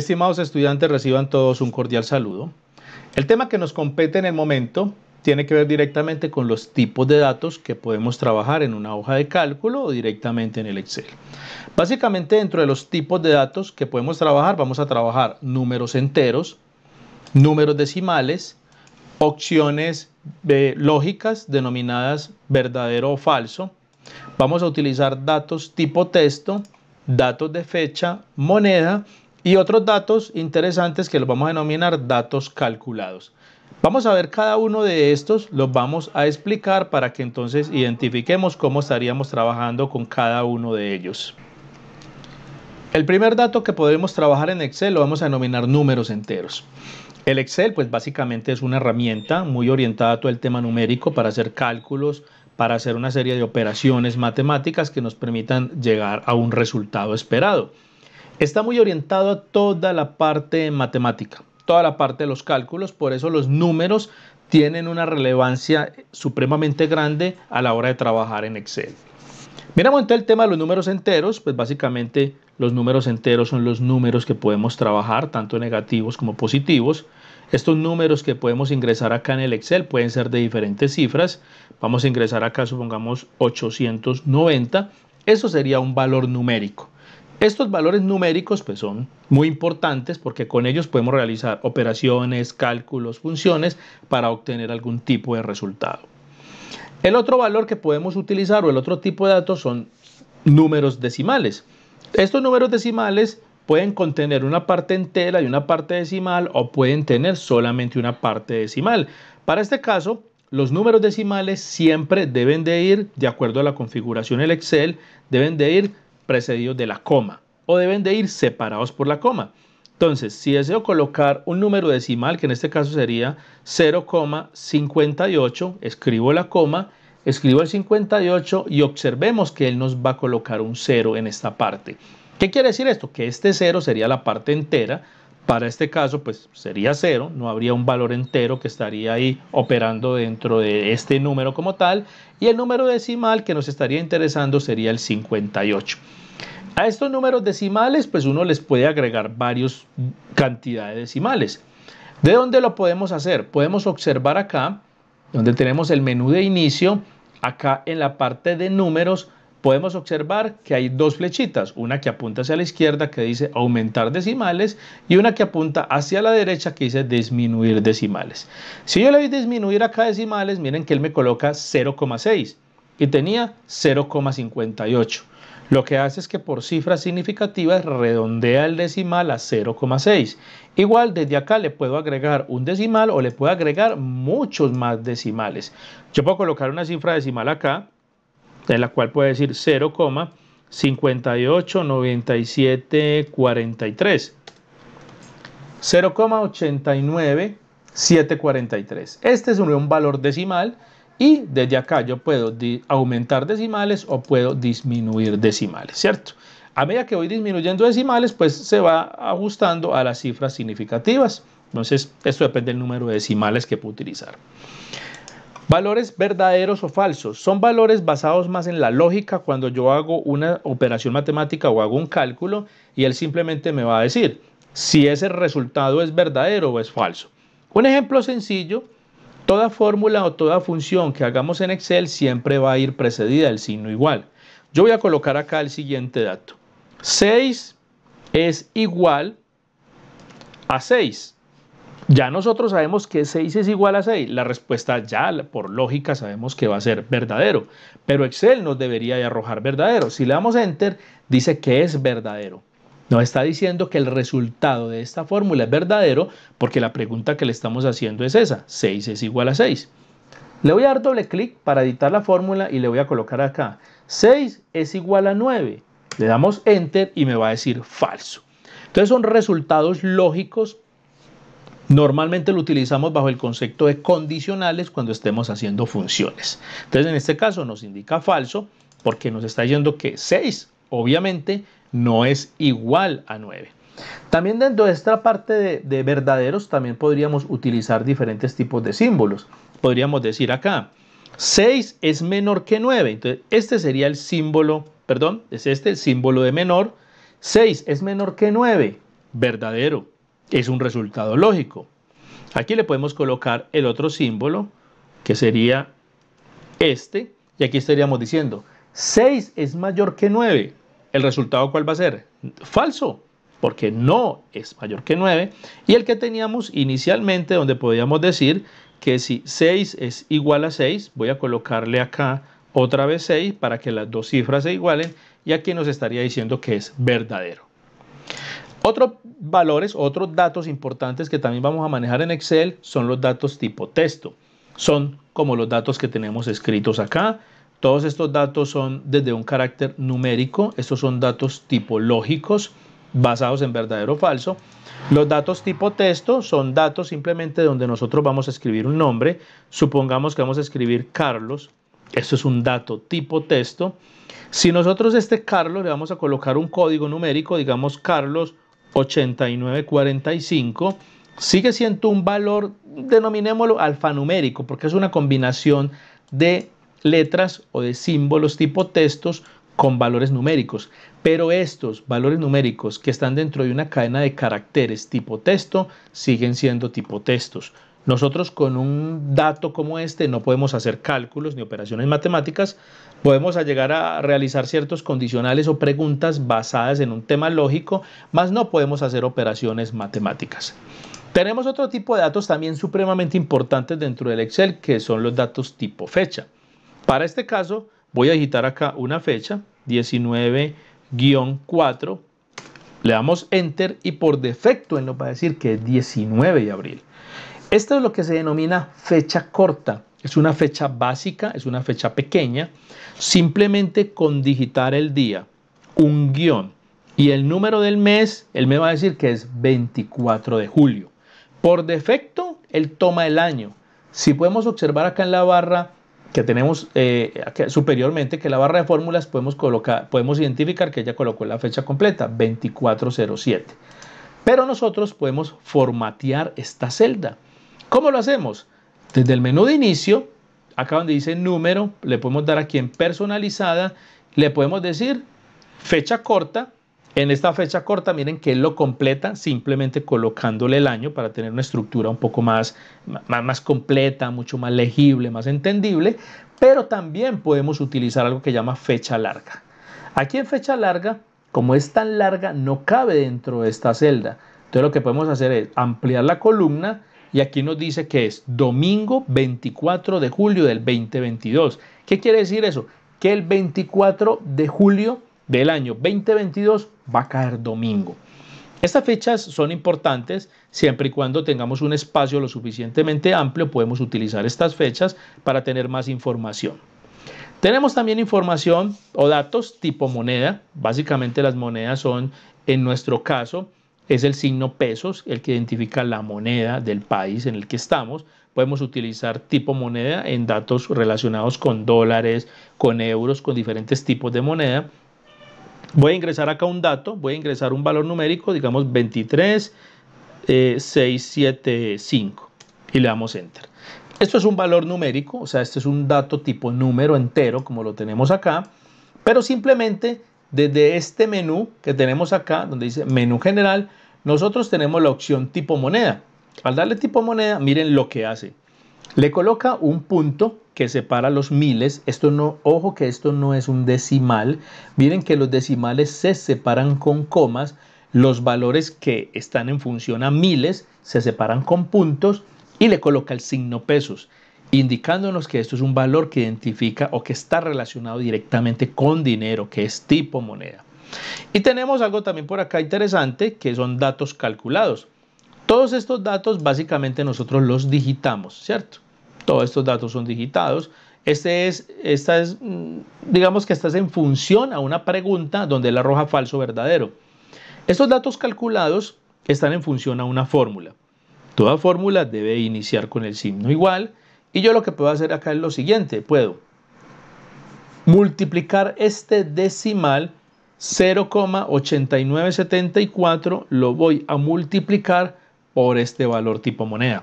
Estimados estudiantes, reciban todos un cordial saludo. El tema que nos compete en el momento tiene que ver directamente con los tipos de datos que podemos trabajar en una hoja de cálculo o directamente en el Excel. Básicamente dentro de los tipos de datos que podemos trabajar vamos a trabajar números enteros, números decimales, opciones eh, lógicas denominadas verdadero o falso. Vamos a utilizar datos tipo texto, datos de fecha, moneda y otros datos interesantes que los vamos a denominar datos calculados. Vamos a ver cada uno de estos, los vamos a explicar para que entonces identifiquemos cómo estaríamos trabajando con cada uno de ellos. El primer dato que podemos trabajar en Excel lo vamos a denominar números enteros. El Excel pues básicamente es una herramienta muy orientada a todo el tema numérico para hacer cálculos, para hacer una serie de operaciones matemáticas que nos permitan llegar a un resultado esperado. Está muy orientado a toda la parte matemática, toda la parte de los cálculos, por eso los números tienen una relevancia supremamente grande a la hora de trabajar en Excel. Miramos entonces el tema de los números enteros, pues básicamente los números enteros son los números que podemos trabajar, tanto negativos como positivos. Estos números que podemos ingresar acá en el Excel pueden ser de diferentes cifras. Vamos a ingresar acá, supongamos 890. Eso sería un valor numérico. Estos valores numéricos pues, son muy importantes porque con ellos podemos realizar operaciones, cálculos, funciones para obtener algún tipo de resultado. El otro valor que podemos utilizar o el otro tipo de datos son números decimales. Estos números decimales pueden contener una parte entera y una parte decimal o pueden tener solamente una parte decimal. Para este caso, los números decimales siempre deben de ir, de acuerdo a la configuración del Excel, deben de ir precedidos de la coma o deben de ir separados por la coma. Entonces, si deseo colocar un número decimal, que en este caso sería 0,58, escribo la coma, escribo el 58 y observemos que él nos va a colocar un 0 en esta parte. ¿Qué quiere decir esto? Que este 0 sería la parte entera para este caso, pues sería cero, no habría un valor entero que estaría ahí operando dentro de este número como tal, y el número decimal que nos estaría interesando sería el 58. A estos números decimales, pues uno les puede agregar varias cantidades decimales. ¿De dónde lo podemos hacer? Podemos observar acá, donde tenemos el menú de inicio, acá en la parte de números, podemos observar que hay dos flechitas, una que apunta hacia la izquierda que dice aumentar decimales y una que apunta hacia la derecha que dice disminuir decimales. Si yo le doy disminuir acá decimales, miren que él me coloca 0,6 y tenía 0,58. Lo que hace es que por cifras significativas redondea el decimal a 0,6. Igual desde acá le puedo agregar un decimal o le puedo agregar muchos más decimales. Yo puedo colocar una cifra decimal acá, en la cual puede decir 0,589743. 0,89743. Este es un valor decimal y desde acá yo puedo aumentar decimales o puedo disminuir decimales, ¿cierto? A medida que voy disminuyendo decimales, pues se va ajustando a las cifras significativas. Entonces, esto depende del número de decimales que puedo utilizar. Valores verdaderos o falsos son valores basados más en la lógica cuando yo hago una operación matemática o hago un cálculo y él simplemente me va a decir si ese resultado es verdadero o es falso. Un ejemplo sencillo, toda fórmula o toda función que hagamos en Excel siempre va a ir precedida del signo igual. Yo voy a colocar acá el siguiente dato. 6 es igual a 6. Ya nosotros sabemos que 6 es igual a 6. La respuesta ya por lógica sabemos que va a ser verdadero. Pero Excel nos debería de arrojar verdadero. Si le damos enter, dice que es verdadero. Nos está diciendo que el resultado de esta fórmula es verdadero porque la pregunta que le estamos haciendo es esa. 6 es igual a 6. Le voy a dar doble clic para editar la fórmula y le voy a colocar acá. 6 es igual a 9. Le damos enter y me va a decir falso. Entonces son resultados lógicos Normalmente lo utilizamos bajo el concepto de condicionales cuando estemos haciendo funciones. Entonces en este caso nos indica falso porque nos está diciendo que 6 obviamente no es igual a 9. También dentro de esta parte de, verdaderos también podríamos utilizar diferentes tipos de símbolos. Podríamos decir acá, 6 es menor que 9. Entonces, este sería el símbolo, perdón, es este el símbolo de menor. 6 es menor que 9, verdadero. Es un resultado lógico. Aquí le podemos colocar el otro símbolo, que sería este, y aquí estaríamos diciendo, 6 es mayor que 9. ¿El resultado cuál va a ser? Falso, porque no es mayor que 9. Y el que teníamos inicialmente, donde podíamos decir que si 6 es igual a 6, voy a colocarle acá otra vez 6 para que las dos cifras se igualen, y aquí nos estaría diciendo que es verdadero. Otros valores, otros datos importantes que también vamos a manejar en Excel son los datos tipo texto. Son como los datos que tenemos escritos acá. Todos estos datos son desde un carácter numérico. Estos son datos tipológicos basados en verdadero o falso. Los datos tipo texto son datos simplemente donde nosotros vamos a escribir un nombre. Supongamos que vamos a escribir Carlos. Esto es un dato tipo texto. Si nosotros este Carlos le vamos a colocar un código numérico, digamos Carlos 8945 sigue siendo un valor, denominémoslo alfanumérico, porque es una combinación de letras o de símbolos tipo textos con valores numéricos. Pero estos valores numéricos que están dentro de una cadena de caracteres tipo texto siguen siendo tipo textos. Nosotros con un dato como este no podemos hacer cálculos ni operaciones matemáticas, podemos llegar a realizar ciertos condicionales o preguntas basadas en un tema lógico, mas no podemos hacer operaciones matemáticas. Tenemos otro tipo de datos también supremamente importantes dentro del Excel, que son los datos tipo fecha. Para este caso, voy a digitar acá una fecha, 19-4, le damos Enter y por defecto él nos va a decir que es 19 de abril. Esto es lo que se denomina fecha corta. Es una fecha básica, es una fecha pequeña. Simplemente con digitar el día, un guión y el número del mes, él me va a decir que es 24 de julio. Por defecto, él toma el año. Si podemos observar acá en la barra que tenemos eh, superiormente, que la barra de fórmulas podemos, podemos identificar que ella colocó la fecha completa, 2407. Pero nosotros podemos formatear esta celda. ¿Cómo lo hacemos? Desde el menú de inicio, acá donde dice número, le podemos dar aquí en personalizada, le podemos decir fecha corta. En esta fecha corta, miren que lo completa simplemente colocándole el año para tener una estructura un poco más, más, más completa, mucho más legible, más entendible. Pero también podemos utilizar algo que llama fecha larga. Aquí en fecha larga, como es tan larga, no cabe dentro de esta celda. Entonces lo que podemos hacer es ampliar la columna y aquí nos dice que es domingo 24 de julio del 2022. ¿Qué quiere decir eso? Que el 24 de julio del año 2022 va a caer domingo. Estas fechas son importantes siempre y cuando tengamos un espacio lo suficientemente amplio, podemos utilizar estas fechas para tener más información. Tenemos también información o datos tipo moneda. Básicamente las monedas son, en nuestro caso, es el signo pesos, el que identifica la moneda del país en el que estamos. Podemos utilizar tipo moneda en datos relacionados con dólares, con euros, con diferentes tipos de moneda. Voy a ingresar acá un dato, voy a ingresar un valor numérico, digamos 23675 eh, y le damos enter. Esto es un valor numérico, o sea, este es un dato tipo número entero como lo tenemos acá, pero simplemente desde este menú que tenemos acá, donde dice menú general, nosotros tenemos la opción tipo moneda. Al darle tipo moneda, miren lo que hace. Le coloca un punto que separa los miles. Esto no, ojo que esto no es un decimal. Miren que los decimales se separan con comas. Los valores que están en función a miles se separan con puntos y le coloca el signo pesos, indicándonos que esto es un valor que identifica o que está relacionado directamente con dinero, que es tipo moneda. Y tenemos algo también por acá interesante que son datos calculados. Todos estos datos básicamente nosotros los digitamos, ¿cierto? Todos estos datos son digitados. Este es, esta es, mm, digamos que es en función a una pregunta donde él arroja falso verdadero. Estos datos calculados están en función a una fórmula. Toda fórmula debe iniciar con el signo igual. Y yo lo que puedo hacer acá es lo siguiente. Puedo multiplicar este decimal 0,8974 lo voy a multiplicar por este valor tipo moneda.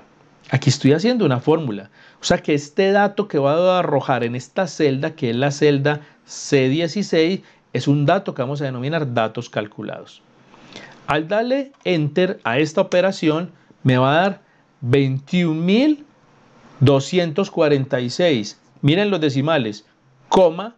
Aquí estoy haciendo una fórmula. O sea que este dato que va a arrojar en esta celda, que es la celda C16, es un dato que vamos a denominar datos calculados. Al darle enter a esta operación, me va a dar 21.246. Miren los decimales, coma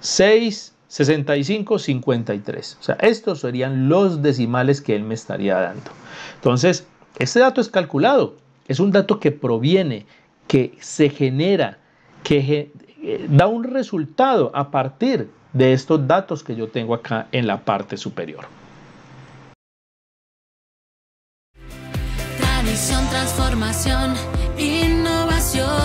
6 65, 53. O sea, estos serían los decimales que él me estaría dando. Entonces, este dato es calculado. Es un dato que proviene, que se genera, que eh, da un resultado a partir de estos datos que yo tengo acá en la parte superior. Tradición, transformación, innovación